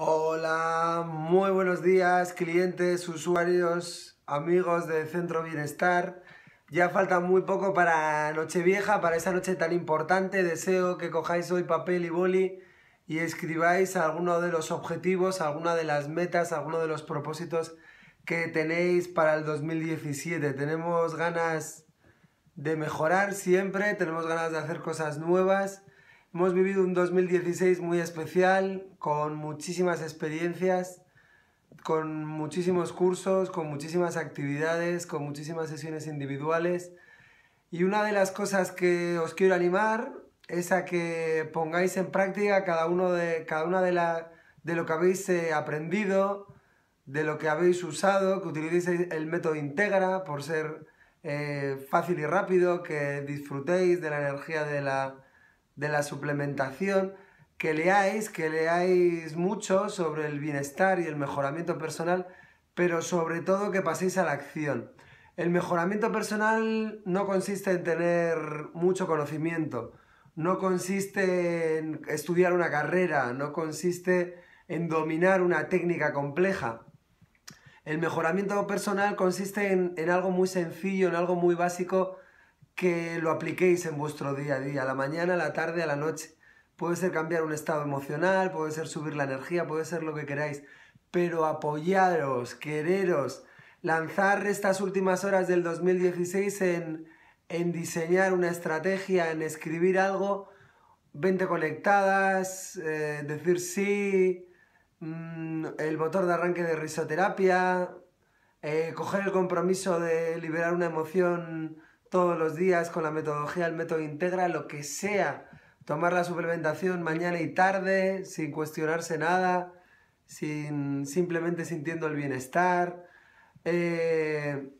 Hola, muy buenos días clientes, usuarios, amigos de Centro Bienestar. Ya falta muy poco para Nochevieja, para esa noche tan importante. Deseo que cojáis hoy papel y boli y escribáis alguno de los objetivos, alguna de las metas, alguno de los propósitos que tenéis para el 2017. Tenemos ganas de mejorar siempre, tenemos ganas de hacer cosas nuevas Hemos vivido un 2016 muy especial, con muchísimas experiencias, con muchísimos cursos, con muchísimas actividades, con muchísimas sesiones individuales. Y una de las cosas que os quiero animar es a que pongáis en práctica cada, uno de, cada una de, la, de lo que habéis eh, aprendido, de lo que habéis usado, que utilicéis el método Integra por ser eh, fácil y rápido, que disfrutéis de la energía de la de la suplementación, que leáis, que leáis mucho sobre el bienestar y el mejoramiento personal, pero sobre todo que paséis a la acción. El mejoramiento personal no consiste en tener mucho conocimiento, no consiste en estudiar una carrera, no consiste en dominar una técnica compleja. El mejoramiento personal consiste en, en algo muy sencillo, en algo muy básico que lo apliquéis en vuestro día a día, a la mañana, a la tarde, a la noche. Puede ser cambiar un estado emocional, puede ser subir la energía, puede ser lo que queráis, pero apoyaros, quereros, lanzar estas últimas horas del 2016 en, diseñar una estrategia, en escribir algo, 20 conectadas, eh, decir sí, mm, el motor de arranque de risoterapia, eh, coger el compromiso de liberar una emoción todos los días con la metodología el método integra, lo que sea. Tomar la suplementación mañana y tarde sin cuestionarse nada, sin, simplemente sintiendo el bienestar. Eh,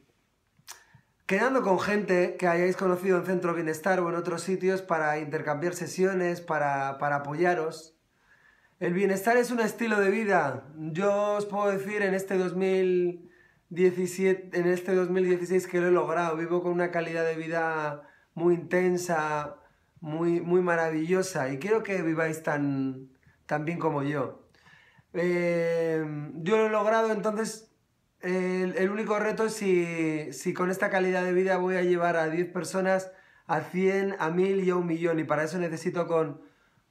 quedando con gente que hayáis conocido en Centro Bienestar o en otros sitios para intercambiar sesiones, para, para apoyaros. El bienestar es un estilo de vida. Yo os puedo decir en este 2000... 17, en este 2016 que lo he logrado. Vivo con una calidad de vida muy intensa, muy, muy maravillosa y quiero que viváis tan, tan bien como yo. Eh, yo lo he logrado, entonces el, único reto es si, si, con esta calidad de vida voy a llevar a 10 personas a 100, a 1000 y a un millón y para eso necesito con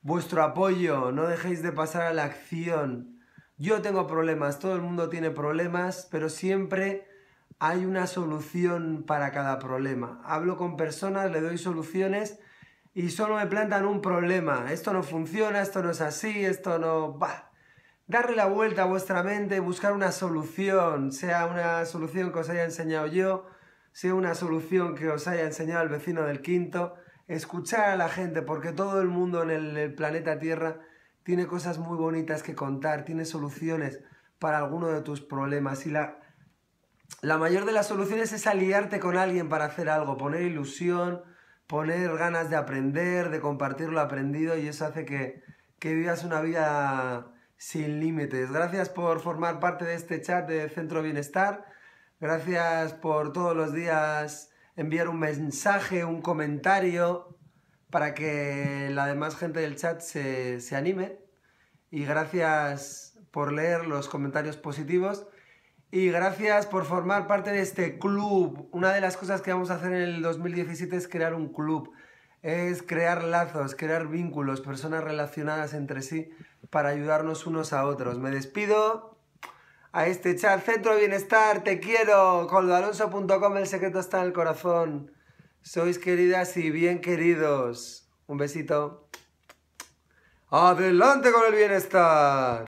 vuestro apoyo, no dejéis de pasar a la acción. Yo tengo problemas, todo el mundo tiene problemas, pero siempre hay una solución para cada problema. Hablo con personas, le doy soluciones y solo me plantan un problema. Esto no funciona, esto no es así, esto no... va. Darle la vuelta a vuestra mente, buscar una solución, sea una solución que os haya enseñado yo, sea una solución que os haya enseñado el vecino del quinto, escuchar a la gente, porque todo el mundo en el planeta Tierra tiene cosas muy bonitas que contar, tiene soluciones para alguno de tus problemas. Y la, la mayor de las soluciones es aliarte con alguien para hacer algo, poner ilusión, poner ganas de aprender, de compartir lo aprendido y eso hace que, que vivas una vida sin límites. Gracias por formar parte de este chat de Centro Bienestar. Gracias por todos los días enviar un mensaje, un comentario, para que la demás gente del chat se, anime. Y gracias por leer los comentarios positivos. Y gracias por formar parte de este club. Una de las cosas que vamos a hacer en el 2017 es crear un club. Es crear lazos, crear vínculos, personas relacionadas entre sí para ayudarnos unos a otros. Me despido a este chat Centro Bienestar. Te quiero. Coldoalonso.com. El secreto está en el corazón. Sois queridas y bien queridos. Un besito. Adelante con el bienestar.